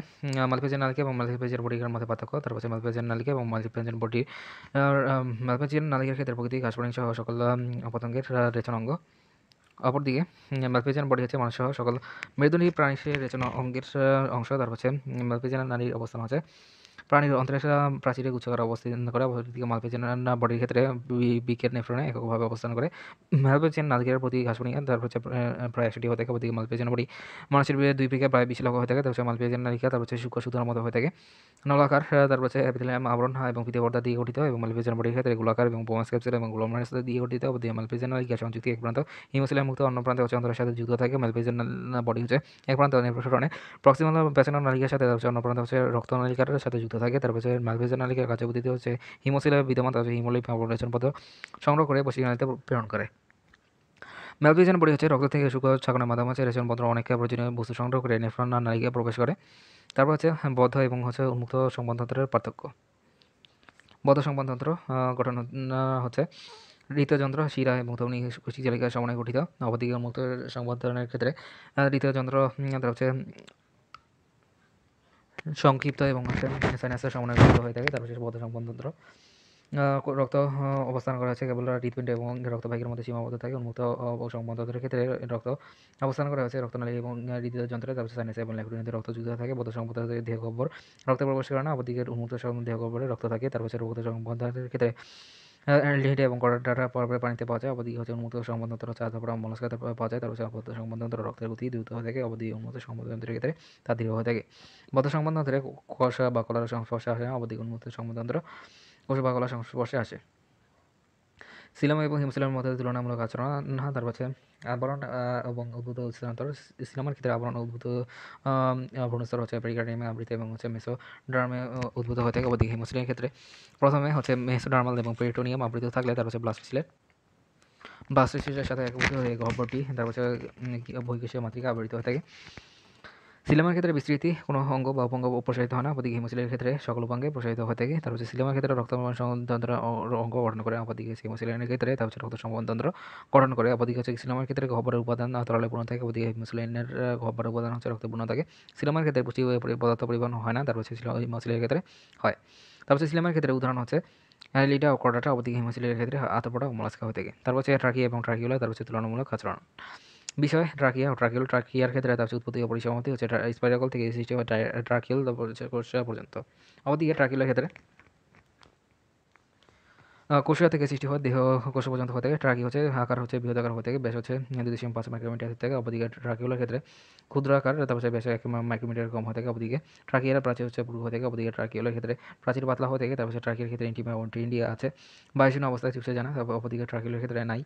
মাল্টিপেজের নালিকা এবং মাল্টিপেজের বডিকার মধ্যে পার্থক্য তারপর হচ্ছে মাল্টিপেজের নালিকা এবং মাল্টিপেজের বডি মাল্টিপেজের নালিকার ক্ষেত্রে প্রকৃতি ঘাসপরিং সহ সকল পতঙ্গের রেচন অঙ্গ অপরদিকে ম্যালপেজিয়ান বডি হচ্ছে মানুষ সকল মৃদুলী প্রাণী রেচন অঙ্গের অংশ তারপর হচ্ছে ম্যালপেজিয়ান নারীর অবস্থান হচ্ছে প্রাণীর প্রাচীরের প্রাচীরে গুচ্ছাকার অবস্থান করে অপরদিকে না বডির ক্ষেত্রে বিকের নেফ্রনে এককভাবে অবস্থান করে চেন নাজগিরার প্রতি ঘাসপনিয়া তারপর হচ্ছে প্রায় একশোটি হয়ে থাকে অপরদিকে চেন বডি মানুষের দুই পিকে প্রায় বিশ লক্ষ হয়ে থাকে তারপর হচ্ছে চেন নালিকা তারপর হচ্ছে শুক্র সুধার মতো হয়ে থাকে নলাকার তারপর হচ্ছে এপিথেলিয়াম আবরণ এবং পর্দা দিয়ে গঠিত এবং চেন বডির ক্ষেত্রে গোলাকার এবং বোমাস ক্যাপসুল এবং গ্লোমারের সাথে দিয়ে গঠিত অপরদিকে চেন নালিকা সংযুক্তি এক প্রান্ত হিমোসিলিয়াম মুক্ত অন্য প্রান্তে হচ্ছে অন্তরের সাথে যুক্ত থাকে চেন বডি হচ্ছে এক প্রান্ত নেফ্রনে প্রক্সিমাল পেছনের নালিকার সাথে অন্য প্রান্ত হচ্ছে রক্ত নালিকার সাথে যুক্ত থাকে তার বছরের মালভেজা কাছে কার্যপদ্ধতি হচ্ছে হিমোসিলাবে বিদ্যমান তাদের হিমোলিপ ফাউন্ডেশন পদ সংগ্রহ করে পশ্চিম প্রেরণ করে ম্যালভিজন বডি হচ্ছে রক্ত থেকে শুকনো ছাগনের মাঝামাঝি রেশন পত্র অনেক প্রয়োজনীয় বস্তু সংগ্রহ করে নেফ্রন আর নালিকে প্রবেশ করে তারপর হচ্ছে বদ্ধ এবং হচ্ছে উন্মুক্ত সংবন্ধতন্ত্রের পার্থক্য বদ্ধ সংবন্ধতন্ত্র গঠন হচ্ছে হৃদযন্ত্র শিরা এবং ধমনি কুষ্টি জালিকার সমানে গঠিত অবদিকে মুক্ত সংবর্ধনের ক্ষেত্রে হৃদযন্ত্র তার হচ্ছে সংক্ষিপ্ত এবং সাইনাসের সমন্বয় হয়ে থাকে তার বিশেষ বদ্ধ সম্পন্ত্র রক্ত অবস্থান করা হয়েছে কেবল হৃদপিণ্ড এবং রক্তবাহিকের মধ্যে সীমাবদ্ধ থাকে উন্মুক্ত সংবন্ধের ক্ষেত্রে রক্ত অবস্থান করা হয়েছে রক্তনালী এবং যন্ত্রে তারপর সাইনাস এবং ল্যাকুটিনিতে রক্ত যুক্ত থাকে বদ্ধ সম্বন্ধে দেহ গহ্বর রক্ত প্রবেশ করে না অপরদিকে উন্মুক্ত দেহ গহ্বরে রক্ত থাকে তারপর রক্ত সম্বন্ধের ক্ষেত্রে লিহিটে এবং কড়া ডাটা পরে পানিতে পাওয়া যায় অবধি হচ্ছে উন্মুক্ত সংবন্ধতর হচ্ছে পড়া মলস্কাতে পাওয়া যায় তার হচ্ছে অবদ্ধ সংবন্ধতর রক্তের গতি দ্রুত হয়ে থাকে অবধি উন্মুক্ত যন্ত্রের ক্ষেত্রে তা দৃঢ় হয়ে থাকে বদ্ধ সংবন্ধতন্ত্রে কষা বা কলার সংস্পর্শে আসে অবধি উন্মুক্ত সংবন্ধতন্ত্র কষা বা কলার সংস্পর্শে আসে সিলাম এবং হিমসিলামের মধ্যে তুলনামূলক আচরণ না তার পাশে আবরণ এবং অদ্ভুত স্থানান্তর ইসলামের ক্ষেত্রে আবরণ উদ্ভূত ভ্রণস্তর হচ্ছে প্রিকাডিয়ামে আবৃত্তি এবং হচ্ছে মেসো ড্রামে উদ্ভূত হয়ে থাকে অবধি হিমোসিলের ক্ষেত্রে প্রথমে হচ্ছে মেসো ড্রামাল এবং পেরিটোনিয়াম আবৃত থাকলে তার হচ্ছে ব্লাস্টিসিলেট ব্লাস্টিসিলের সাথে একভূত হয়ে গহ্বরটি তার হচ্ছে বৈকেশীয় মাতৃকা আবৃত হয়ে থাকে সিলেমার ক্ষেত্রে বিস্তৃতি কোনো অঙ্গ বা অপঙ্গ প্রসারিত হয় না অপদিকে হিমোসিলের ক্ষেত্রে সকল অঙ্গে প্রসারিত হয়ে থাকে তার হচ্ছে সিলেমার ক্ষেত্রে রক্তমান সংবন্ধতন্ত্র অঙ্গ গঠন করে অপদিকে হিমোসিলেনের ক্ষেত্রে তার হচ্ছে রক্ত সংবন্ধন্ত্র গঠন করে অপদিকে হচ্ছে সিলেমার ক্ষেত্রে গহ্বরের উপাদান তরলে পূর্ণ থাকে অপদিকে হিমোসিলেনের গহ্বরের উপাদান হচ্ছে রক্ত পূর্ণ থাকে সিলেমার ক্ষেত্রে পুষ্টি পদার্থ পরিবহন হয় না তার হচ্ছে হিমোসিলের ক্ষেত্রে হয় তার হচ্ছে সিলেমার ক্ষেত্রে উদাহরণ হচ্ছে অ্যালিডা ও কটাটা অপদিকে হিমোসিলের ক্ষেত্রে আতপটা মলাস্কা হয়ে থাকে তারপর হচ্ছে ট্রাকি এবং ট্রাকিগুলো তার হচ্ছে তুলনামূলক আচরণ বিষয় ট্রাকিয়া ট্রাকিউল ট্রাকিয়ার ক্ষেত্রে তার উৎপত্তি ও পরিসমাপ্তি হচ্ছে স্পাইরাকল থেকে সৃষ্টি হয় ট্রাকিউল কোষীয় পর্যন্ত অবদিকে ট্রাকিলের ক্ষেত্রে কোষিয়া থেকে সৃষ্টি হয় দেহ কোষ পর্যন্ত হতে ট্রাকি হচ্ছে আকার হচ্ছে বৃহৎ হয়ে হতে ব্যাস হচ্ছে দুই দশমিক পাঁচ মাইক্রোমিটার থেকে অবদিকে ট্রাকিউলের ক্ষেত্রে ক্ষুদ্র আকার তারপর ব্যাস এক মাইক্রোমিটার কম হতে অবদিকে ট্রাকিয়ার প্রাচীর হচ্ছে পূর্ব থাকে অবদিকে ট্রাকিউলের ক্ষেত্রে প্রাচীর পাতলা হয়ে থাকে তারপর ট্রাকির ক্ষেত্রে ইন্টিমা ইন্ডিয়া আছে বাইশ অবস্থায় চিপসে জানা তারপর অবদিকে ট্রাকিউলের ক্ষেত্রে নাই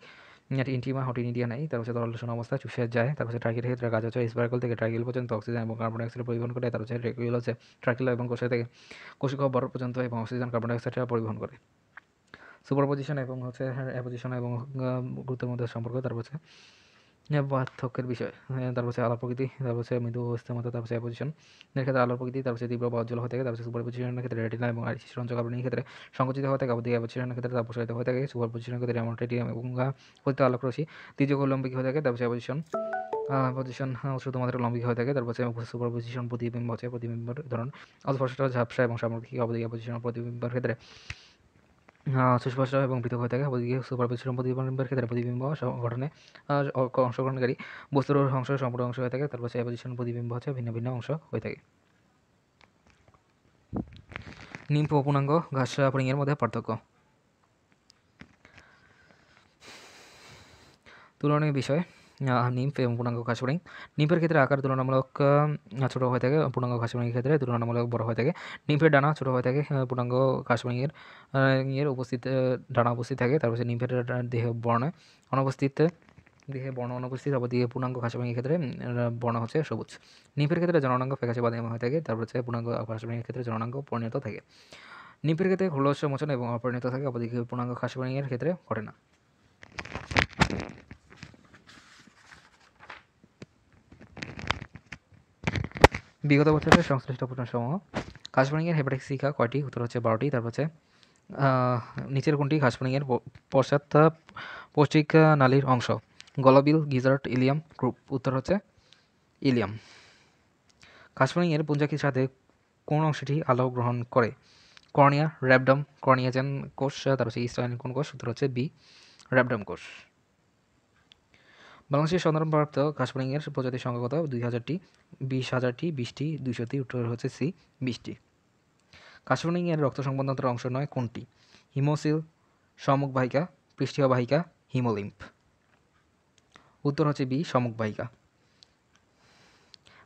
ইন্টিমা হটিন ইন্ডিয়া নাই তার হচ্ছে তরল দূষণ অবস্থা চুষে যায় তার হচ্ছে ট্রাকির ক্ষেত্রে কাজ আছে স্পার্কল থেকে ট্রাকিল পর্যন্ত অক্সিজেন এবং কার্বন ডাইঅক্সাইড পরিবহন করে তার হচ্ছে ট্রাকিল হচ্ছে ট্রাকিল এবং কোষে থেকে কোষিকহ্বর পর্যন্ত এবং অক্সিজেন কার্বন ডাইঅক্সাইড পরিবহন করে সুপারপজিশন এবং হচ্ছে অ্যাপোজিশন এবং গুরুত্বের মধ্যে সম্পর্ক তার হচ্ছে পার্থক্যের বিষয় তারপর হচ্ছে আলোর প্রকৃতি তারপর হচ্ছে মৃদু স্থিরতা তারপর হচ্ছে পজিশন এর ক্ষেত্রে আলোর প্রকৃতি তারপর হচ্ছে তীব্র বজ্জল হয়ে থাকে তারপর সুপার পজিশনের ক্ষেত্রে রেটিনা এবং আর সঞ্চয় আপনি ক্ষেত্রে সংকুচিত হয়ে থাকে অবদিকে পজিশনের ক্ষেত্রে তারপর সহিত হয়ে থাকে সুপার পজিশনের ক্ষেত্রে এমন রেটিনা এবং পতিত আলোক রশি তৃতীয় লম্বিক হয়ে থাকে তারপর পজিশন পজিশন শুধুমাত্র লম্বিক হয়ে থাকে তারপর সুপার পজিশন প্রতিবিম্ব হচ্ছে প্রতিবিম্বর ধরন অল্প ঝাপসা এবং সামগ্রিক অবধি পজিশন প্রতিবিম্বর ক্ষেত্রে সুস্পষ্ট এবং পৃথক হয়ে থাকে অপরদিকে সুপারপজিশন প্রতিবিম্বের ক্ষেত্রে প্রতিবিম্ব গঠনে অংশগ্রহণকারী বস্তুর অংশ সম্পূর্ণ অংশ হয়ে থাকে তারপর সাইপজিশন প্রতিবিম্ব হচ্ছে ভিন্ন ভিন্ন অংশ হয়ে থাকে নিম্প অপূর্ণাঙ্গ ঘাস পুরিংয়ের মধ্যে পার্থক্য তুলনীয় বিষয় নিম এবং পূর্ণাঙ্গ ঘাসফড়িং নিম্ফের ক্ষেত্রে আকার তুলনামূলক ছোটো হয়ে থাকে পূর্ণাঙ্গ ঘাসবাড়ির ক্ষেত্রে তুলনামূলক বড় হয়ে থাকে নিমফের ডানা ছোটো হয়ে থাকে পূর্ণাঙ্গ ঘাসফড়িংয়ের এর উপস্থিত ডানা উপস্থিত থাকে তারপর সে নিম্ফের দেহে বর্ণে অনুপস্থিত দেহে বর্ণ অনুপস্থিত দিয়ে পূর্ণাঙ্গ ঘাসবাহিনীর ক্ষেত্রে বর্ণ হচ্ছে সবুজ নিমফের ক্ষেত্রে জননাঙ্গ ফ্যাকাশে বাদাম হয়ে থাকে তারপর হচ্ছে পূর্ণাঙ্গ ঘাসবাহিনীর ক্ষেত্রে জননাঙ্গ পরিণত থাকে নিমফের ক্ষেত্রে খোলস মোচন এবং অপরিণত থাকে অপরদিকে পূর্ণাঙ্গ ঘাসবাহিনীর ক্ষেত্রে ঘটে না বিগত বছরের সংশ্লিষ্ট প্রশ্নসমূহ খাসপনিংয়ের হেপাটাইসিকা কয়টি উত্তর হচ্ছে বারোটি তারপর হচ্ছে নিচের কোনটি খাসপনিংয়ের পশ্চাৎ পৌষ্টিক নালীর অংশ গলবিল গিজার্ট ইলিয়াম উত্তর হচ্ছে ইলিয়াম খাসপনিংয়ের পুঞ্জাকির সাথে কোন অংশটি আলো গ্রহণ করে কর্নিয়া র্যাবডম কর্নিয়াজেন কোষ তার হচ্ছে ইস্টার্ন কোন কোষ উত্তর হচ্ছে বি র্যাবডম কোষ বাংলাদেশের সন্ধানপ্রাপ্ত কাশফড়িংয়ের প্রজাতির সংখ্যা কত দুই হাজারটি বিশ হাজারটি বিশটি দুইশোটি উত্তর হচ্ছে সি বিশটি কাশফড়িংয়ের রক্ত সংবন্ধতার অংশ নয় কোনটি হিমোসিল সমক বাহিকা পৃষ্ঠীয় বাহিকা হিমোলিম্প উত্তর হচ্ছে বি সমক বাহিকা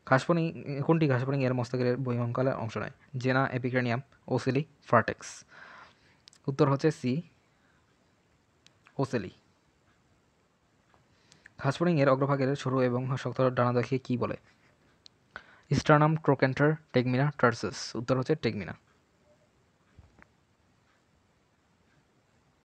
ঘাসপনিং কোনটি ঘাসপনিং এর মস্তকের বহিমকালের অংশ নয় জেনা এপিক্রেনিয়াম ওসেলি ফার্টেক্স উত্তর হচ্ছে সি ওসেলি এর অগ্রভাগের সরু এবং শক্ত ডানা দেখিয়ে কী বলে ইস্টার্নাম ক্রোকেন্টার টেগমিনা টার্সেস উত্তর হচ্ছে টেগমিনা